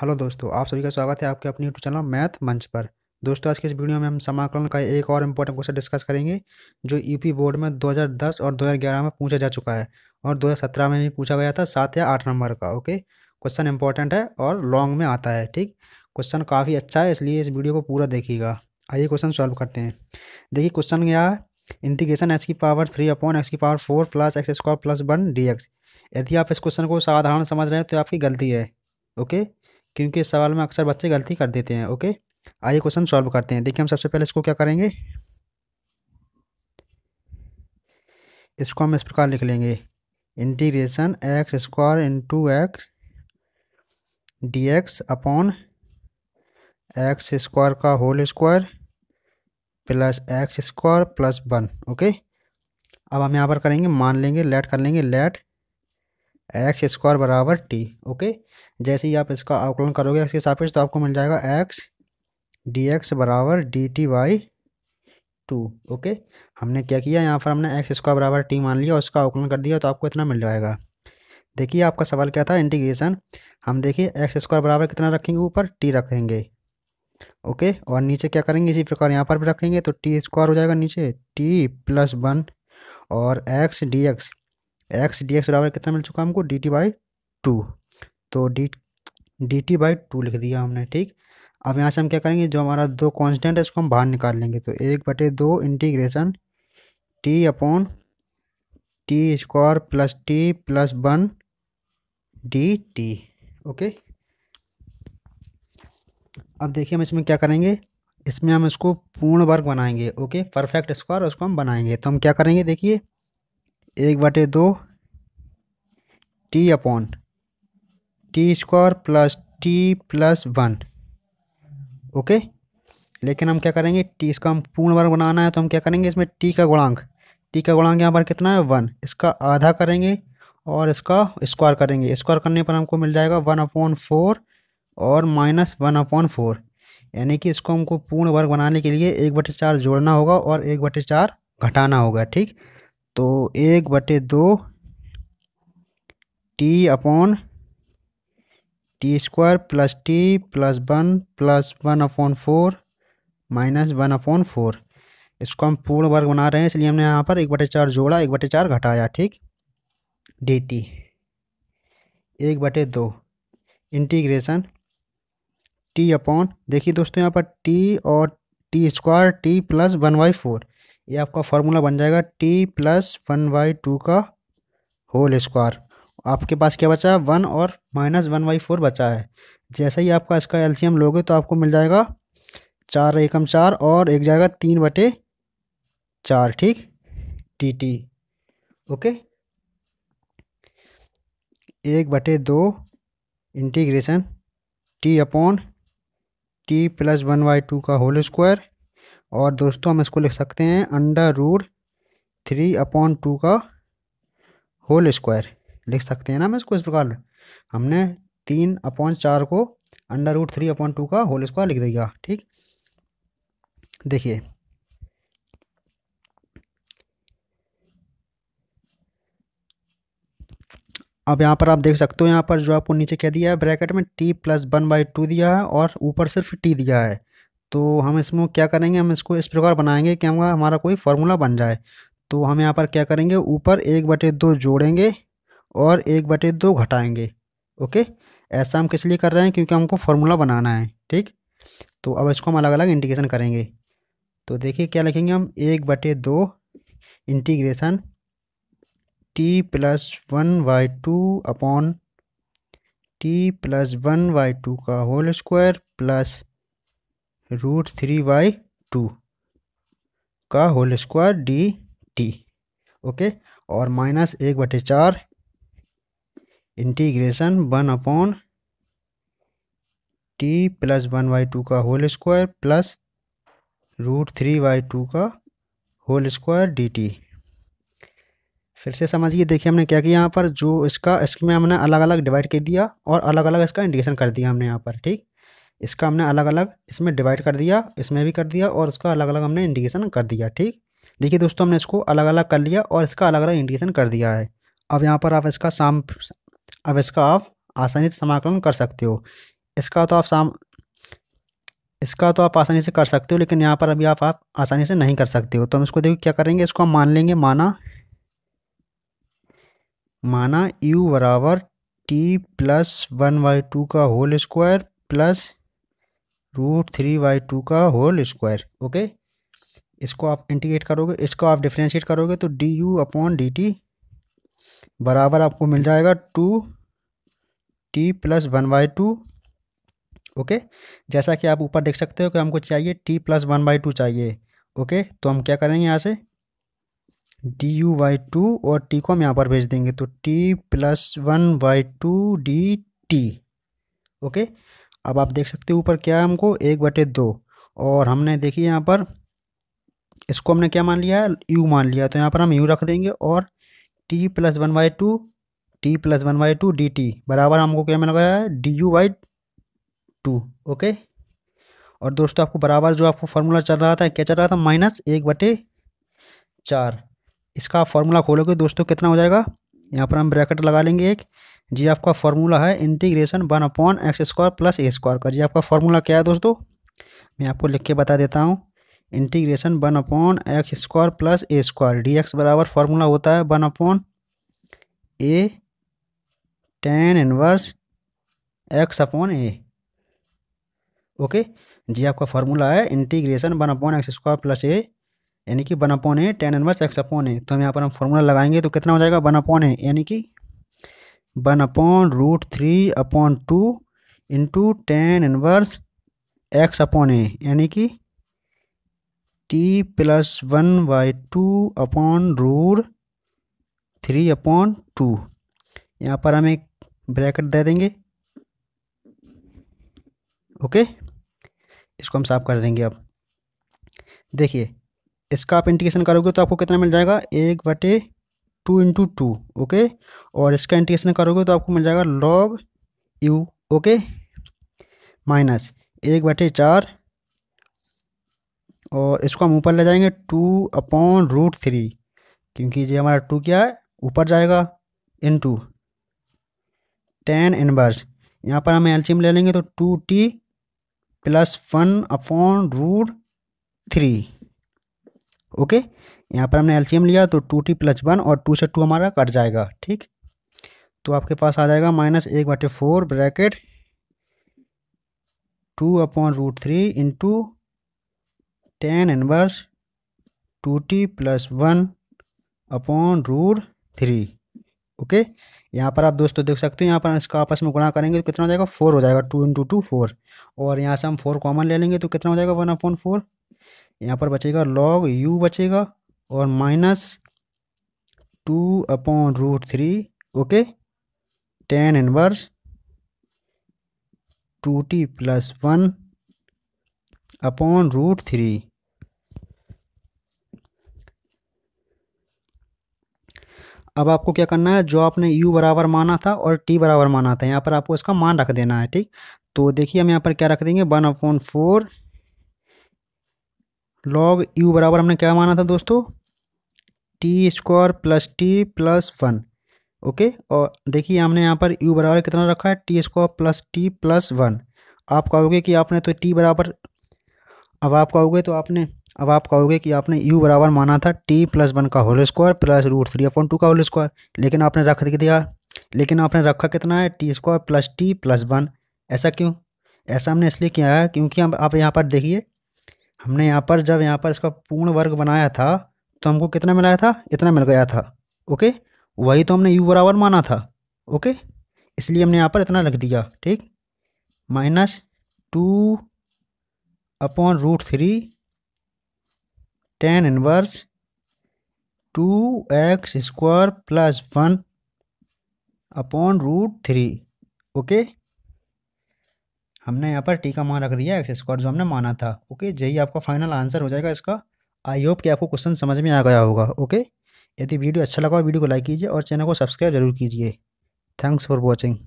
hello दोस्तों आप सभी का स्वागत है आपके अपने यूट्यूब चैनल मैथ मंच पर दोस्तों आज के इस वीडियो में हम समाकलन का एक और इम्पोर्टेंट क्वेश्चन डिस्कस करेंगे जो यूपी e बोर्ड में 2010 और 2011 में पूछा जा चुका है और 2017 में भी पूछा गया था सात या आठ नंबर का ओके क्वेश्चन इंपॉर्टेंट है और लॉन्ग में आता है ठीक क्वेश्चन काफ़ी अच्छा है इसलिए इस वीडियो को पूरा देखिएगा आइए क्वेश्चन सॉल्व करते हैं देखिए क्वेश्चन क्या है इंटीग्रेशन एक्स की पावर थ्री अपॉन एक्स की power four plus x square plus one d x यदि आप इस क्वेश्चन को साधारण समझ रहे हैं तो आपकी गलती है ओके क्योंकि इस सवाल में अक्सर बच्चे गलती कर देते हैं ओके आइए क्वेश्चन सॉल्व करते हैं देखिए हम सबसे पहले इसको क्या करेंगे इसको हम इस प्रकार लिख लेंगे integration x square into x d x upon x square का whole square plus x square plus one okay अब हम यहाँ पर करेंगे मान लेंगे लेट कर लेंगे लेट एक्स स्क्वायर बराबर टी ओके जैसे ही आप इसका आकलन करोगे इसके सापेक्ष तो आपको मिल जाएगा एक्स डी एक्स बराबर d t by two okay हमने क्या किया यहाँ पर हमने एक्स स्क्वायर बराबर टी मान लिया उसका आकलन कर दिया तो आपको इतना मिल जाएगा देखिए आपका सवाल क्या था इंटीग्रेशन हम देखिए एक्स स्क्वायर बराबर कितना रखेंगे ऊपर टी रखेंगे ओके और नीचे क्या करेंगे इसी प्रकार यहाँ पर भी रखेंगे तो टी स्क्वायर हो जाएगा नीचे टी प्लस वन और x d x x d x बराबर कितना मिल चुका हमको डी टी बाई टू तो d d t by two लिख दिया हमने ठीक अब यहाँ से हम क्या करेंगे जो हमारा दो कांस्टेंट है इसको हम बाहर निकाल लेंगे तो एक बटे दो integration t upon t square plus t plus one d t okay अब देखिए हम इसमें क्या करेंगे इसमें हम इसको पूर्ण वर्ग बनाएंगे ओके परफेक्ट स्क्वायर उसको हम बनाएंगे तो हम क्या करेंगे देखिए एक बटे दो t upon t square plus t plus one okay लेकिन हम क्या करेंगे टी इसका हम पूर्ण वर्ग बनाना है तो हम क्या करेंगे इसमें टी का गुणांक टी का गुणांक यहाँ पर कितना है वन इसका आधा करेंगे और इसका स्क्वायर करेंगे स्क्वायर करने पर हमको मिल जाएगा वन अपॉन फोर और माइनस वन अपॉन फोर यानी कि इसको हमको पूर्ण वर्ग बनाने के लिए एक बटे चार जोड़ना होगा और एक बटे चार घटाना होगा ठीक तो एक बटे दो t upon t square plus t plus one plus one upon four minus one upon four इसको हम पूर्ण वर्ग बना रहे हैं इसलिए हमने यहाँ पर एक बटे चार जोड़ा एक बटे चार घटाया ठीक डी टी एक बटे दो इंटीग्रेशन टी अपॉन देखिए दोस्तों यहाँ पर टी और t square t plus one by four ये आपका फार्मूला बन जाएगा t plus one by two का होल स्क्वायर आपके पास क्या बचा है वन और माइनस वन बाई फोर बचा है जैसे ही आपका इसका एलसीएम लोगे तो आपको मिल जाएगा चार एकम चार और एक जाएगा तीन बटे चार ठीक टी टी ओके एक बटे दो integration t upon t plus one by two का होल स्क्वायर और दोस्तों हम इसको लिख सकते हैं under root three upon two का होल स्क्वायर लिख सकते हैं ना हम इसको इस प्रकार हमने तीन अपॉन चार को under root three upon two का होल स्क्वायर लिख दिया ठीक देखिए अब यहाँ पर आप देख सकते हो यहाँ पर जो आपको नीचे कह दिया है ब्रैकेट में t plus one by two दिया है और ऊपर सिर्फ टी दिया है तो हम इसमें क्या करेंगे हम इसको इस प्रकार बनाएंगे कि हमारा हमारा कोई फार्मूला बन जाए तो हम यहाँ पर क्या करेंगे ऊपर एक बटे दो जोड़ेंगे और एक बटे दो घटाएँगे ओके ऐसा हम किस लिए कर रहे हैं क्योंकि हमको फार्मूला बनाना है ठीक तो अब इसको हम अलग अलग इंटीग्रेशन करेंगे तो देखिए क्या लिखेंगे हम एक बटे दो integration t plus one by two upon t plus one by two का whole square plus root three by two का whole square d t okay और माइनस एक बटे चार integration one upon t plus one by two का whole square plus root three by two का whole square d t फिर से समझिए देखिए हमने क्या किया यहाँ पर जो इसका इसमें हमने अलग अलग डिवाइड कर दिया और अलग अलग इसका इंडिकेशन कर दिया हमने यहाँ पर ठीक इसका हमने अलग अलग इसमें डिवाइड कर दिया इसमें भी कर दिया और उसका अलग अलग हमने इंडिकेशन कर दिया ठीक देखिए दोस्तों हमने इसको अलग अलग कर लिया और इसका अलग अलग इंडिकेशन कर दिया है अब यहाँ पर आप इसका साम अब इसका आप आसानी से समाकलन कर सकते हो इसका तो आप साम इसका तो आप आसानी से कर सकते हो लेकिन यहाँ पर अभी आप आप आसानी से नहीं कर सकते हो तो हम इसको देखो क्या करेंगे इसको हम मान लेंगे माना माना यू बराबर t plus one by two का whole square plus root three by two का होल स्क्वायर ओके इसको आप इंटीग्रेट करोगे इसको आप डिफ्रेंशिएट करोगे तो d u upon d t बराबर आपको मिल जाएगा two t plus one by two okay जैसा कि आप ऊपर देख सकते हो कि हमको चाहिए t plus one by two चाहिए ओके तो हम क्या करेंगे यहाँ से डी यू बाई टू और टी को हम यहाँ पर भेज देंगे तो t plus one by two d t okay अब आप देख सकते हो ऊपर क्या है हमको एक बटे दो और हमने देखिए यहाँ पर इसको हमने क्या मान लिया है यू मान लिया तो यहाँ पर हम यू रख देंगे और t plus one by two t plus one by two d t बराबर हमको क्या मिल गया है d u by two okay और दोस्तों आपको बराबर जो आपको फार्मूला चल रहा था क्या चल रहा था माइनस एक बटे चार इसका आप फार्मूला खोलोगे दोस्तों कितना हो जाएगा यहाँ पर हम ब्रैकेट लगा लेंगे एक जी आपका फॉर्मूला है integration one upon x square plus a square का जी आपका फॉर्मूला क्या है दोस्तों मैं आपको लिख के बता देता हूँ integration one upon x square plus a square d x बराबर फार्मूला होता है one upon a tan inverse x upon a okay जी आपका फॉर्मूला है integration one upon x square plus a यानी कि one upon a tan inverse x upon a तो हम यहाँ पर हम फार्मूला लगाएंगे तो कितना हो जाएगा वन अपॉन ए यानी कि one upon root three upon two into tan inverse x upon a यानी कि t plus one by two upon root three upon two यहाँ पर हम एक ब्रैकेट दे देंगे ओके इसको हम साफ कर देंगे अब देखिए इसका आप इंटीग्रेशन करोगे तो आपको कितना मिल जाएगा एक बटे टू इंटू टू ओके और इसका इंटीग्रेशन करोगे तो आपको मिल जाएगा लॉग यू ओके माइनस एक बटे चार और इसको हम ऊपर ले जाएंगे टू अपॉन रूट थ्री क्योंकि ये हमारा टू क्या है ऊपर जाएगा इन टू टेन इनवर्स यहाँ पर हम एलसीएम ले लेंगे तो two t plus one upon root three okay यहाँ पर हमने एलसीएम लिया तो टू टी प्लस वन और टू से टू हमारा कट जाएगा ठीक तो आपके पास आ जाएगा माइनस एक बटे four bracket two upon root three into tan inverse two t plus one upon root three okay यहाँ पर आप दोस्तों देख सकते हो यहाँ पर इसका आपस में गुणा करेंगे तो कितना हो जाएगा फोर हो जाएगा टू इंटू टू फोर और यहाँ से हम फोर कॉमन ले लेंगे तो कितना हो जाएगा वन अपॉन फोर यहाँ पर बचेगा लॉग यू बचेगा और minus two upon root three okay tan inverse two t plus one upon root three अब आपको क्या करना है जो आपने u बराबर माना था और t बराबर माना था यहाँ पर आपको इसका मान रख देना है ठीक तो देखिए हम यहाँ पर क्या रख देंगे one upon four log u बराबर हमने क्या माना था दोस्तों t square plus t plus one okay और देखिए हमने यहाँ पर यू बराबर कितना रखा है t square plus t plus one आप कहोगे कि आपने तो टी बराबर अब आप कहोगे तो आपने अब आप कहोगे कि आपने u बराबर माना था t प्लस वन का whole square plus root three upon two का होल स्क्वायर लेकिन आपने रख दिया लेकिन आपने रखा कितना है t square plus t plus one ऐसा क्यों ऐसा हमने इसलिए किया है क्योंकि हम आप यहाँ पर देखिए हमने यहाँ पर जब यहाँ पर इसका पूर्ण वर्ग बनाया था तो हमको कितना मिलाया था इतना मिल गया था ओके वही तो हमने यू बराबर माना था ओके इसलिए हमने यहाँ पर इतना लिख दिया ठीक minus two upon root three tan inverse two x square plus one upon root three okay हमने यहाँ पर टी का मान रख दिया एक्स स्क्वायर जो हमने माना था ओके यही आपका फाइनल आंसर हो जाएगा इसका आई होप कि आपको क्वेश्चन समझ में आ गया होगा ओके यदि वीडियो अच्छा लगा वीडियो को लाइक कीजिए और चैनल को सब्सक्राइब जरूर कीजिए थैंक्स फॉर वॉचिंग